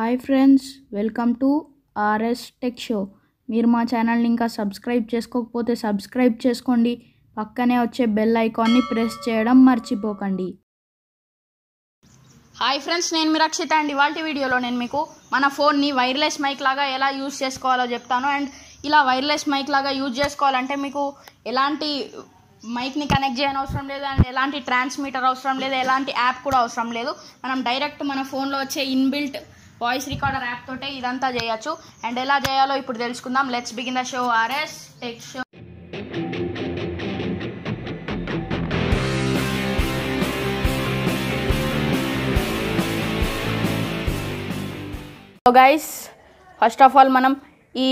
hi friends welcome to RS tech show మీరు మా ఛానల్ని ఇంకా సబ్స్క్రైబ్ చేసుకోకపోతే సబ్స్క్రైబ్ చేసుకోండి పక్కనే వచ్చే బెల్ ఐకాన్ని ప్రెస్ చేయడం మర్చిపోకండి హాయ్ ఫ్రెండ్స్ నేను మీరు అక్షిత అండి ఇవాళ వీడియోలో నేను మీకు మన ఫోన్ని వైర్లెస్ మైక్ లాగా ఎలా యూజ్ చేసుకోవాలో చెప్తాను అండ్ ఇలా వైర్లెస్ మైక్ లాగా యూజ్ చేసుకోవాలంటే మీకు ఎలాంటి మైక్ని కనెక్ట్ చేయని అవసరం లేదు అండ్ ఎలాంటి ట్రాన్స్మిటర్ అవసరం లేదు ఎలాంటి యాప్ కూడా అవసరం లేదు మనం డైరెక్ట్ మన ఫోన్లో వచ్చే ఇన్బిల్ట్ వాయిస్ రికార్డర్ యాప్ తోటే ఇదంతా చేయొచ్చు అండ్ ఎలా చేయాలో ఇప్పుడు తెలుసుకుందాం let's begin the show RS tech show guys first of all మనం ఈ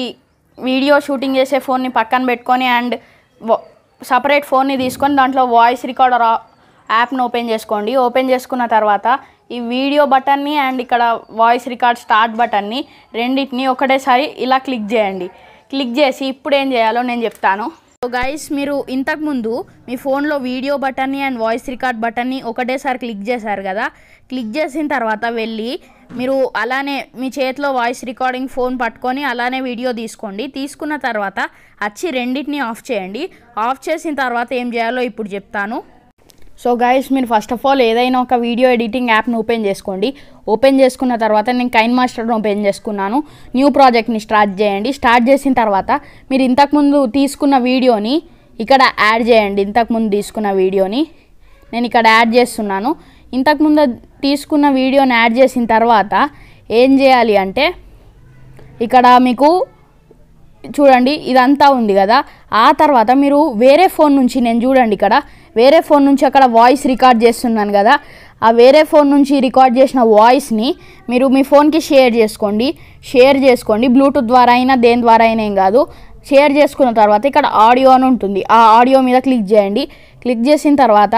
వీడియో షూటింగ్ చేసే ఫోన్ని పక్కన పెట్టుకొని అండ్ సపరేట్ ఫోన్ని తీసుకొని దాంట్లో వాయిస్ రికార్డర్ యాప్ను ఓపెన్ చేసుకోండి ఓపెన్ చేసుకున్న తర్వాత ఈ వీడియో బటన్ని అండ్ ఇక్కడ వాయిస్ రికార్డ్ స్టార్ట్ బటన్ని రెండింటిని ఒకటేసారి ఇలా క్లిక్ చేయండి క్లిక్ చేసి ఇప్పుడు ఏం చేయాలో నేను చెప్తాను సో గైస్ మీరు ఇంతకుముందు మీ ఫోన్లో వీడియో బటన్ని అండ్ వాయిస్ రికార్డ్ బటన్ని ఒకటేసారి క్లిక్ చేశారు కదా క్లిక్ చేసిన తర్వాత వెళ్ళి మీరు అలానే మీ చేతిలో వాయిస్ రికార్డింగ్ ఫోన్ పట్టుకొని అలానే వీడియో తీసుకోండి తీసుకున్న తర్వాత వచ్చి రెండింటిని ఆఫ్ చేయండి ఆఫ్ చేసిన తర్వాత ఏం చేయాలో ఇప్పుడు చెప్తాను సో గైస్ మీరు ఫస్ట్ ఆఫ్ ఆల్ ఏదైనా ఒక వీడియో ఎడిటింగ్ యాప్ను ఓపెన్ చేసుకోండి ఓపెన్ చేసుకున్న తర్వాత నేను కైన్ మాస్టర్ను ఓపెన్ చేసుకున్నాను న్యూ ప్రాజెక్ట్ని స్టార్ట్ చేయండి స్టార్ట్ చేసిన తర్వాత మీరు ఇంతకుముందు తీసుకున్న వీడియోని ఇక్కడ యాడ్ చేయండి ఇంతకుముందు తీసుకున్న వీడియోని నేను ఇక్కడ యాడ్ చేస్తున్నాను ఇంతకుముందు తీసుకున్న వీడియోని యాడ్ చేసిన తర్వాత ఏం చేయాలి అంటే ఇక్కడ మీకు చూడండి ఇదంతా ఉంది కదా ఆ తర్వాత మీరు వేరే ఫోన్ నుంచి నేను చూడండి ఇక్కడ వేరే ఫోన్ నుంచి అక్కడ వాయిస్ రికార్డ్ చేస్తున్నాను కదా ఆ వేరే ఫోన్ నుంచి రికార్డ్ చేసిన వాయిస్ని మీరు మీ ఫోన్కి షేర్ చేసుకోండి షేర్ చేసుకోండి బ్లూటూత్ ద్వారా అయినా దేని ద్వారా అయినా ఏం కాదు షేర్ చేసుకున్న తర్వాత ఇక్కడ ఆడియో అని ఉంటుంది ఆ ఆడియో మీద క్లిక్ చేయండి క్లిక్ చేసిన తర్వాత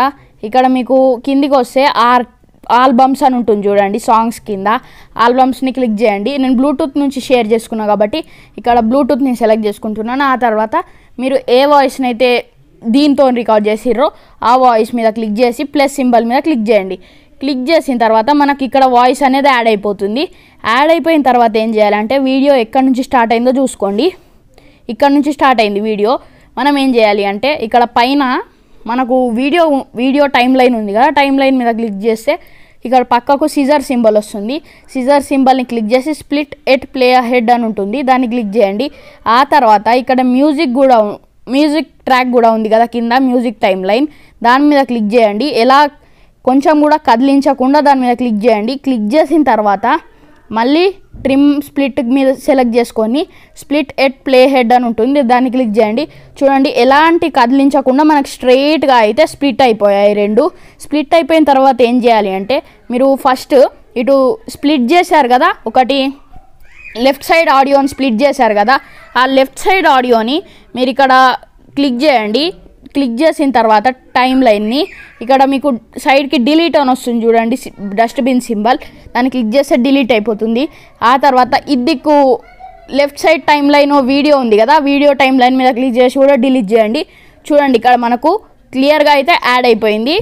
ఇక్కడ మీకు కిందికి వస్తే ఆర్ ఆల్బమ్స్ అని ఉంటుంది చూడండి సాంగ్స్ కింద ఆల్బమ్స్ని క్లిక్ చేయండి నేను బ్లూటూత్ నుంచి షేర్ చేసుకున్నాను కాబట్టి ఇక్కడ బ్లూటూత్ని సెలెక్ట్ చేసుకుంటున్నాను ఆ తర్వాత మీరు ఏ వాయిస్ని అయితే దీంతో రికార్డ్ చేసిర్రో ఆ వాయిస్ మీద క్లిక్ చేసి ప్లస్ సింబల్ మీద క్లిక్ చేయండి క్లిక్ చేసిన తర్వాత మనకి ఇక్కడ వాయిస్ అనేది యాడ్ అయిపోతుంది యాడ్ అయిపోయిన తర్వాత ఏం చేయాలంటే వీడియో ఎక్కడి నుంచి స్టార్ట్ అయిందో చూసుకోండి ఇక్కడ నుంచి స్టార్ట్ అయింది వీడియో మనం ఏం చేయాలి అంటే ఇక్కడ పైన మనకు వీడియో వీడియో టైం లైన్ ఉంది కదా టైం లైన్ మీద క్లిక్ చేస్తే ఇక్కడ పక్కకు సిజర్ సింబల్ వస్తుంది సిజర్ సింబల్ని క్లిక్ చేసి స్ప్లిట్ ఎట్ ప్లే హెడ్ అని ఉంటుంది దాన్ని క్లిక్ చేయండి ఆ తర్వాత ఇక్కడ మ్యూజిక్ కూడా మ్యూజిక్ ట్రాక్ కూడా ఉంది కదా కింద మ్యూజిక్ టైం లైన్ దాని మీద క్లిక్ చేయండి ఎలా కొంచెం కూడా కదిలించకుండా దాని మీద క్లిక్ చేయండి క్లిక్ చేసిన తర్వాత మళ్ళీ ట్రిమ్ స్ప్లిట్ మీద సెలెక్ట్ చేసుకొని స్ప్లిట్ ఎట్ ప్లే హెడ్ అని ఉంటుంది దాన్ని క్లిక్ చేయండి చూడండి ఎలాంటి కదిలించకుండా మనకు స్ట్రైట్గా అయితే స్ప్లిట్ అయిపోయాయి రెండు స్ప్లిట్ అయిపోయిన తర్వాత ఏం చేయాలి అంటే మీరు ఫస్ట్ ఇటు స్ప్లిట్ చేశారు కదా ఒకటి లెఫ్ట్ సైడ్ ఆడియోని స్ప్లిట్ చేశారు కదా ఆ లెఫ్ట్ సైడ్ ఆడియోని మీరు ఇక్కడ క్లిక్ చేయండి క్లిక్ చేసిన తర్వాత టైం లైన్ని ఇక్కడ మీకు సైడ్కి డిలీట్ అని వస్తుంది చూడండి డస్ట్బిన్ సింబల్ దాన్ని క్లిక్ చేస్తే డిలీట్ అయిపోతుంది ఆ తర్వాత ఇదికు left side timeline video ఉంది కదా వీడియో టైం లైన్ మీద క్లిక్ చేసి కూడా డిలీట్ చేయండి చూడండి ఇక్కడ మనకు క్లియర్గా అయితే యాడ్ అయిపోయింది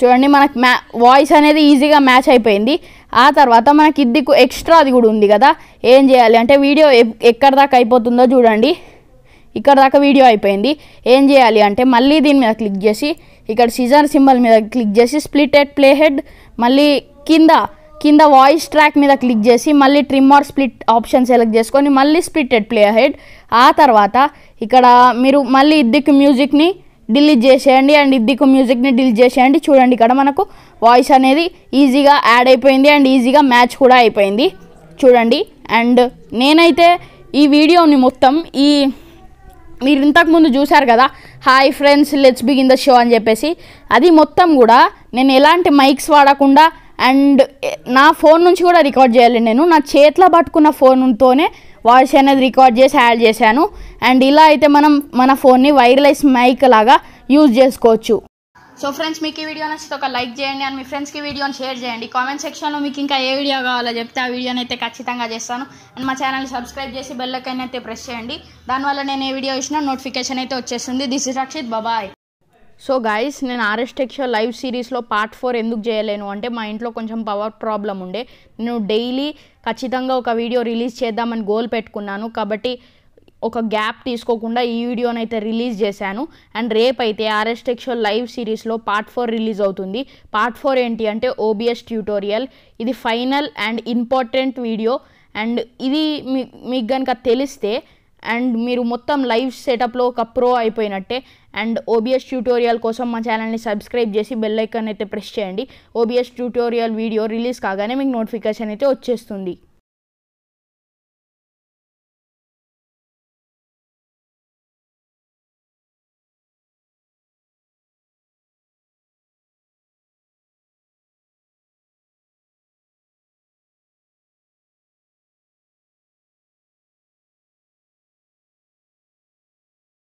చూడండి మనకు మ్యా వాయిస్ అనేది ఈజీగా మ్యాచ్ అయిపోయింది ఆ తర్వాత మనకి ఇద్దికు ఎక్స్ట్రా అది కూడా ఉంది కదా ఏం చేయాలి అంటే వీడియో ఎక్కడ దాకా అయిపోతుందో చూడండి ఇక్కడ దాకా వీడియో అయిపోయింది ఏం చేయాలి అంటే మళ్ళీ దీని మీద క్లిక్ చేసి ఇక్కడ సిజర్ సింబల్ మీద క్లిక్ చేసి స్ప్లిట్ హెడ్ ప్లే హెడ్ మళ్ళీ కింద కింద వాయిస్ ట్రాక్ మీద క్లిక్ చేసి మళ్ళీ trim or split option select చేసుకొని మళ్ళీ స్ప్లిట్ హెడ్ ప్లే హెడ్ ఆ తర్వాత ఇక్కడ మీరు మళ్ళీ ఇద్దికు మ్యూజిక్ని డిలీట్ చేసేయండి అండ్ ఇద్దికు మ్యూజిక్ని డిలీట్ చేసేయండి చూడండి ఇక్కడ మనకు వాయిస్ అనేది ఈజీగా యాడ్ అయిపోయింది అండ్ ఈజీగా మ్యాచ్ కూడా అయిపోయింది చూడండి అండ్ నేనైతే ఈ వీడియోని మొత్తం ఈ మీరు ఇంతకుముందు చూశారు కదా hi friends let's begin the show అని చెప్పేసి అది మొత్తం కూడా నేను ఎలాంటి మైక్స్ వాడకుండా అండ్ నా ఫోన్ నుంచి కూడా రికార్డ్ చేయాలి నేను నా చేతిలో పట్టుకున్న ఫోన్తోనే వాయిస్ అనేది రికార్డ్ చేసి యాడ్ చేశాను అండ్ ఇలా అయితే మనం మన ఫోన్ని వైర్లెస్ మైక్ లాగా యూజ్ చేసుకోవచ్చు సో ఫ్రెండ్స్ మీకు ఈ వీడియో నచ్చితే ఒక లైక్ చేయండి అండ్ మీ ఫ్రెండ్స్కి వీడియోని షేర్ చేయండి కామెంట్ సెక్షన్లో మీకు ఇంకా ఏ వీడియో కావాలో చెప్తే ఆ వీడియోని అయితే ఖచ్చితంగా చేస్తాను అండ్ మా ఛానల్ని సబ్స్క్రైబ్ చేసి బెల్లకైనా అయితే ప్రెస్ చేయండి దానివల్ల నేను ఏ వీడియో ఇచ్చినా నోటిఫికేషన్ అయితే వచ్చేస్తుంది దిస్ ఇస్ రక్షిత్ బాబాయ్ సో గైస్ నేను ఆర్ఎస్టెక్షర్ లైవ్ సిరీస్లో పార్ట్ ఫోర్ ఎందుకు చేయలేను అంటే మా ఇంట్లో కొంచెం పవర్ ప్రాబ్లం ఉండే నేను డైలీ ఖచ్చితంగా ఒక వీడియో రిలీజ్ చేద్దామని గోల్ పెట్టుకున్నాను కాబట్టి ఒక గ్యాప్ తీసుకోకుండా ఈ వీడియోని అయితే రిలీజ్ చేశాను అండ్ రేపైతే ఆర్ఎస్ టెక్స్టో లైవ్ సిరీస్లో పార్ట్ ఫోర్ రిలీజ్ అవుతుంది పార్ట్ ఫోర్ ఏంటి అంటే ఓబిఎస్ ట్యూటోరియల్ ఇది final and important video and ఇది మీ మీకు కనుక తెలిస్తే అండ్ మీరు మొత్తం లైవ్ సెటప్లో ఒక ప్రో అయిపోయినట్టే అండ్ ఓబిఎస్ ట్యూటోరియల్ కోసం మా ఛానల్ని సబ్స్క్రైబ్ చేసి బెల్ ఐకాన్ అయితే ప్రెస్ చేయండి ఓబిఎస్ ట్యూటోరియల్ వీడియో రిలీజ్ కాగానే మీకు నోటిఫికేషన్ అయితే వచ్చేస్తుంది